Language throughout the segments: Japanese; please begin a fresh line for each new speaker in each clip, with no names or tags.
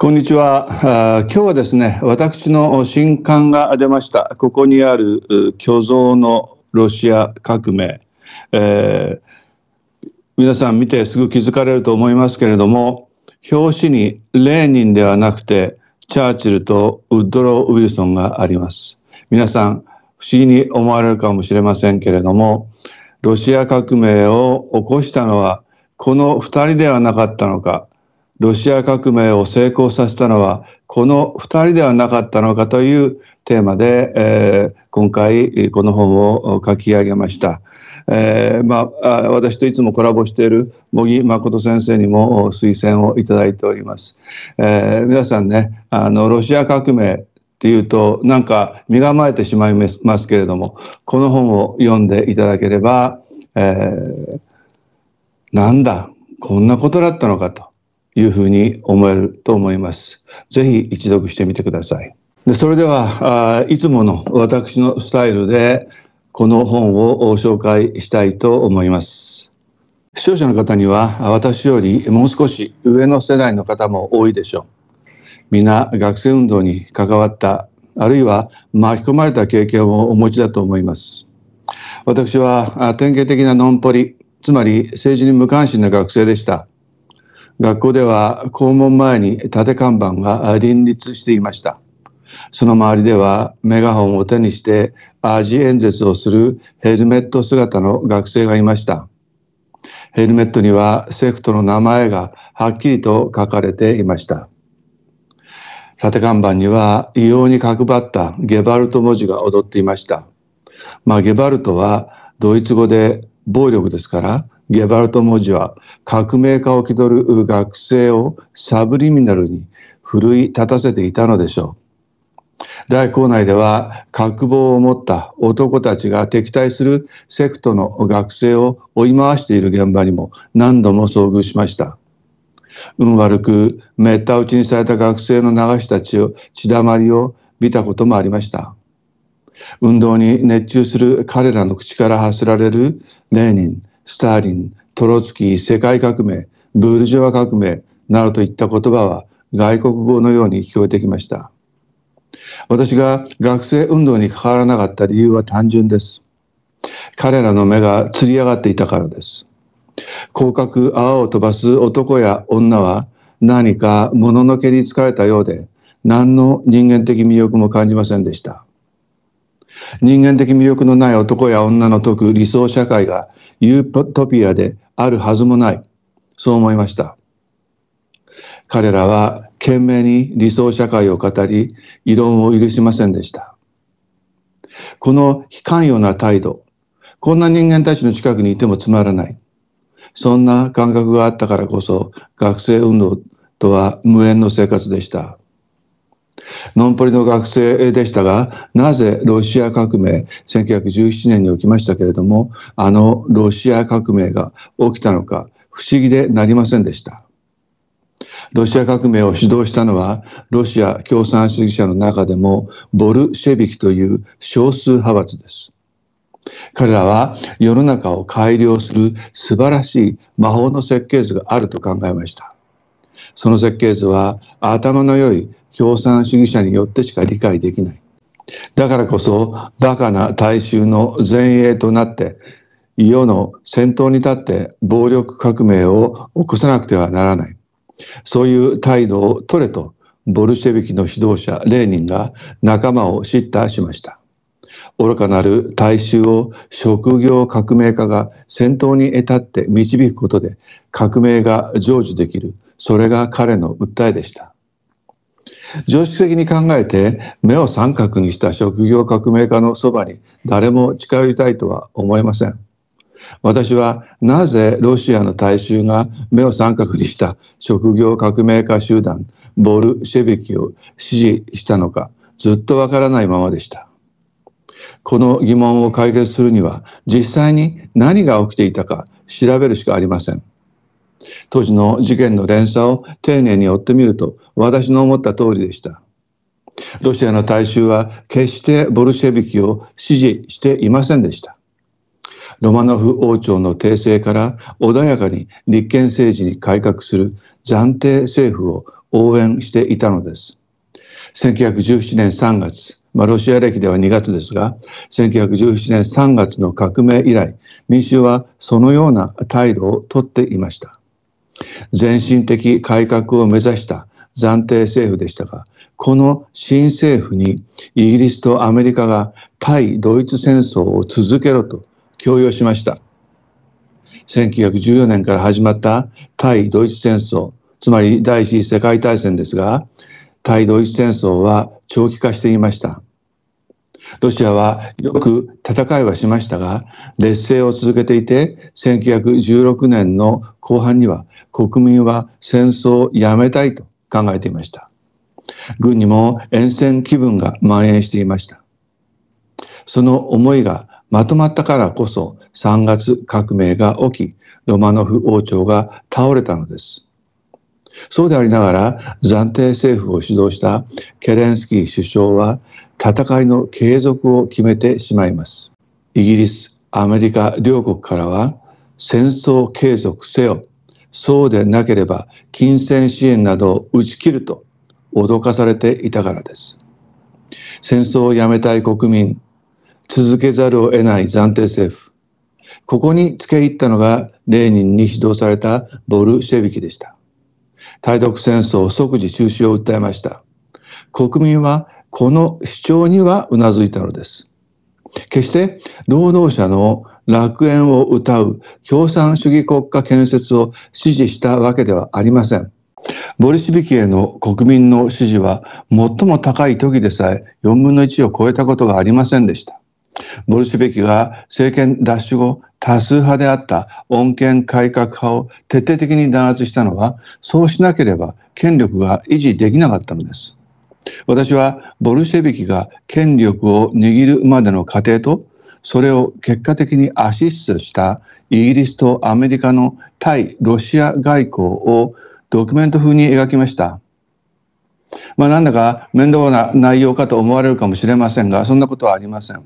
こんにちは。今日はですね、私の新刊が出ました。ここにある虚像のロシア革命。えー、皆さん見てすぐ気づかれると思いますけれども、表紙にレーニンではなくて、チャーチルとウッドロー・ウィルソンがあります。皆さん、不思議に思われるかもしれませんけれども、ロシア革命を起こしたのは、この2人ではなかったのか。ロシア革命を成功させたのはこの2人ではなかったのかというテーマで、えー、今回この本を書き上げました、えー、まあ、私といつもコラボしている茂木誠先生にも推薦をいただいております、えー、皆さんねあのロシア革命っていうとなんか身構えてしまいますけれどもこの本を読んでいただければ、えなんだこんなことだったのかというふうに思えると思います。ぜひ一読してみてください。でそれではあいつもの私のスタイルでこの本を紹介したいと思います。視聴者の方には私よりもう少し上の世代の方も多いでしょう。皆学生運動に関わったあるいは巻き込まれた経験をお持ちだと思います。私は典型的なノンポリつまり政治に無関心な学生でした。学校では校門前に縦看板が林立していました。その周りではメガホンを手にしてアージ演説をするヘルメット姿の学生がいました。ヘルメットにはセクトの名前がはっきりと書かれていました。縦看板には異様に角張ったゲバルト文字が踊っていました。まあ、ゲバルトはドイツ語で暴力ですからゲバルト文字は革命家を気取る学生をサブリミナルに奮い立たせていたのでしょう。大校内では核棒を持った男たちが敵対するセクトの学生を追い回している現場にも何度も遭遇しました。運悪く滅多打ちにされた学生の流した血を血だまりを見たこともありました。運動に熱中する彼らの口から発せられるレーニンスターリン、トロツキー、世界革命、ブルジョワ革命などといった言葉は外国語のように聞こえてきました。私が学生運動に関わらなかった理由は単純です。彼らの目がつり上がっていたからです。広角泡を飛ばす男や女は何かもののけに疲れたようで何の人間的魅力も感じませんでした。人間的魅力のない男や女の解く理想社会がユートピアであるはずもない。そう思いました。彼らは懸命に理想社会を語り、異論を許しませんでした。この非関与な態度、こんな人間たちの近くにいてもつまらない。そんな感覚があったからこそ学生運動とは無縁の生活でした。ノンポリの学生でしたが、なぜロシア革命、1917年に起きましたけれども、あのロシア革命が起きたのか、不思議でなりませんでした。ロシア革命を主導したのは、ロシア共産主義者の中でも、ボルシェビキという少数派閥です。彼らは世の中を改良する素晴らしい魔法の設計図があると考えました。その設計図は頭の良い共産主義者によってしか理解できない。だからこそ、バカな大衆の前衛となって、世の先頭に立って暴力革命を起こさなくてはならない。そういう態度を取れと、ボルシェビキの指導者レーニンが仲間を叱咤しました。愚かなる大衆を職業革命家が先頭にたって導くことで革命が成就できるそれが彼の訴えでした。常識的に考えて目を三角にした職業革命家のそばに誰も近寄りたいとは思えません。私はなぜロシアの大衆が目を三角にした職業革命家集団ボルシェビキを支持したのかずっとわからないままでした。この疑問を解決するには実際に何が起きていたか調べるしかありません。当時の事件の連鎖を丁寧に追ってみると私の思った通りでした。ロシアの大衆は決してボルシェビキを支持していませんでした。ロマノフ王朝の帝政から穏やかに立憲政治に改革する暫定政府を応援していたのです。1917年3月、まあ、ロシア歴では2月ですが、1917年3月の革命以来、民衆はそのような態度をとっていました。全身的改革を目指した暫定政府でしたが、この新政府にイギリスとアメリカが対ドイツ戦争を続けろと強要しました。1914年から始まった対ドイツ戦争、つまり第一次世界大戦ですが、対ドイツ戦争は長期化していました。ロシアはよく戦いはしましたが、劣勢を続けていて、1916年の後半には国民は戦争をやめたいと考えていました。軍にも厭戦気分が蔓延していました。その思いがまとまったからこそ3月革命が起き、ロマノフ王朝が倒れたのです。そうでありながら暫定政府を主導したケレンスキー首相は戦いの継続を決めてしまいます。イギリス、アメリカ両国からは戦争継続せよ、そうでなければ金銭支援などを打ち切ると脅かされていたからです。戦争をやめたい国民、続けざるを得ない暫定政府、ここに付け入ったのがレーニンに指導されたボルシェビキでした。対独戦争即時中止を訴えました。国民はこの主張にはうなずいたのです。決して労働者の楽園を謳う共産主義国家建設を支持したわけではありません。ボリシビキへの国民の支持は最も高い時でさえ4分の1を超えたことがありませんでした。ボルシビキが政権奪取後多数派であった穏健改革派を徹底的に弾圧したのはそうしなければ権力が維持できなかったのです。私はボルシェビキが権力を握るまでの過程とそれを結果的にアシストしたイギリスとアメリカの対ロシア外交をドキュメント風に描きました。まあ、なんだか面倒な内容かと思われるかもしれませんがそんなことはありません。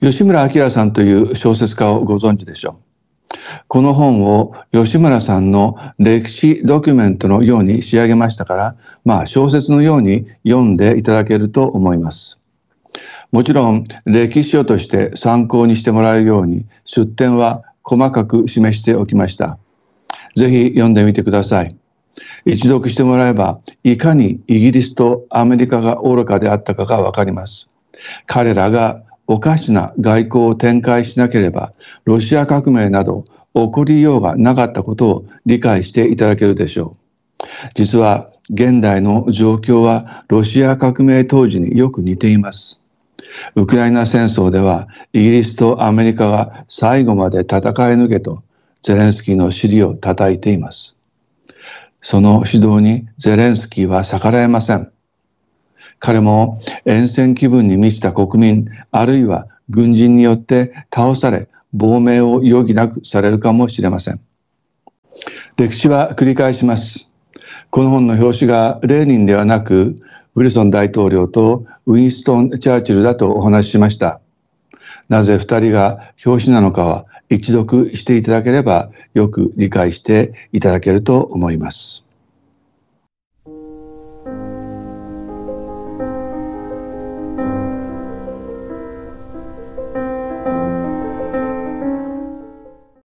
吉村明さんという小説家をご存知でしょう。この本を吉村さんの歴史ドキュメントのように仕上げましたから、まあ小説のように読んでいただけると思います。もちろん歴史書として参考にしてもらえるように出典は細かく示しておきました。ぜひ読んでみてください。一読してもらえばいかにイギリスとアメリカが愚かであったかがわかります。彼らがおかしな外交を展開しなければロシア革命など起こりようがなかったことを理解していただけるでしょう。実は現代の状況はロシア革命当時によく似ています。ウクライナ戦争ではイギリスとアメリカが最後まで戦い抜けとゼレンスキーの尻を叩いています。その指導にゼレンスキーは逆らえません。彼も沿線気分に満ちた国民あるいは軍人によって倒され亡命を余儀なくされるかもしれません歴史は繰り返しますこの本の表紙がレーニンではなくウィルソン大統領とウィンストン・チャーチルだとお話ししましたなぜ2人が表紙なのかは一読していただければよく理解していただけると思います